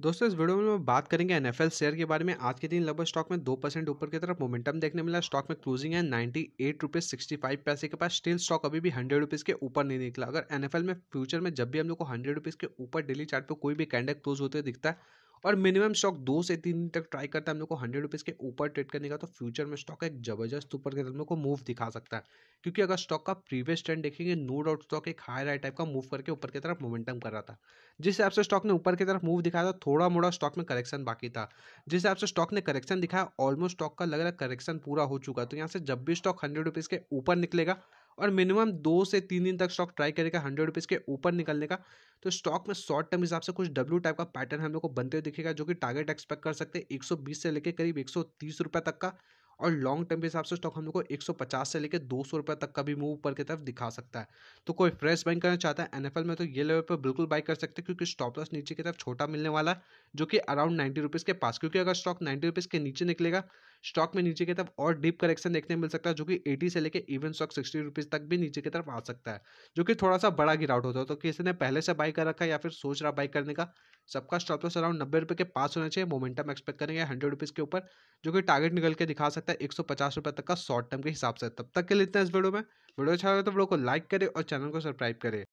दोस्तों इस वीडियो में हम बात करेंगे एनएफएल शेयर के बारे में आज के दिन लगभग स्टॉक में दो परसेंट ऊपर की तरफ मोमेंटम देखने मिला स्टॉक में क्लोजिंग है ninety eight rupees sixty five पैसे के पास स्टिल स्टॉक अभी भी हंड्रेड रुपीज़ के ऊपर नहीं निकला अगर एनएफएल में फ्यूचर में जब भी हम लोग को हंड्रेड रुपीज़ के ऊपर डेली चार्ट पर कोई भी कैंडल क्लोज होते दिखता है और मिनिमम स्टॉक दो से तीन दिन तक ट्राई करता है हम लोग को हंड्रेड रुपीज़ के ऊपर ट्रेड करने का तो फ्यूचर में स्टॉक एक जबरदस्त ऊपर के हम को मूव दिखा सकता है क्योंकि अगर स्टॉक का प्रीवियस ट्रेंड देखेंगे नो डाउट स्टॉक एक हाई राइट टाइप का मूव करके ऊपर की तरफ मोमेंटम कर रहा था जिस हिसाब से स्टॉक ने ऊपर की तरफ मूव दिखाया था थोड़ा मोड़ा स्टॉक में करेक्शन बाकी था जिस हिसाब से स्टॉक ने करेक्शन दिखाया ऑलमोस्ट स्टॉक का लग रहा करेक्शन पूरा हो चुका तो यहाँ से जब भी स्टॉक हंड्रेड रुपीज़ के ऊपर निकलेगा और मिनिमम दो से तीन दिन तक स्टॉक ट्राई करेगा हंड्रेड रुपीज़ के ऊपर निकलने का तो स्टॉक में शॉर्ट टर्म हिसाब से कुछ डब्ल्यू टाइप का पैटर्न हम लोग को बनते हुए दिखेगा जो कि टारगेट एक्सपेक्ट कर सकते हैं बीस से लेकर करीब तीस रुपए तक का और लॉन्ग टर्म के हिसाब से स्टॉक हम लोग को 150 से लेकर दो सौ रुपये तक का भी मूव ऊपर की तरफ दिखा सकता है तो कोई फ्रेश बाइंग करना चाहता है एनएफएल में तो ये लेवल पर बिल्कुल बाई कर सकते हैं क्योंकि स्टॉप लॉस नीचे की तरफ छोटा मिलने वाला है जो कि अराउंड नाइन्टी रुपीज़ के पास क्योंकि अगर स्टॉक नाइन्टी रुपीज़ के नीचे निकलेगा स्टॉक में नीचे की तरफ और डीप करेक्शन देखने मिल सकता है जो कि एटी से लेकर इवन स्टॉक सिक्सटी रुपीज़ तक भी नीचे की तरफ आ सकता है जो कि थोड़ा सा बड़ा गिरावट होता है तो किसी ने पहले से बाई कर रखा या फिर सोच रहा बाई करने का सबका स्टॉप लॉस अराउंड नब्बे रुपये के पास होना चाहिए मोमेंटम एक्सपेक्ट करेंगे हंड्रेड रुपीज़ के ऊपर जो कि टारगेट निकल के दिखा सकता है एक सौ पचास रुपए तक का शॉर्ट टर्म के हिसाब से तब तक के लिए इतना इस वीडियो में वीडियो अच्छा लगे तो वीडियो को लाइक करें और चैनल को सब्सक्राइब करें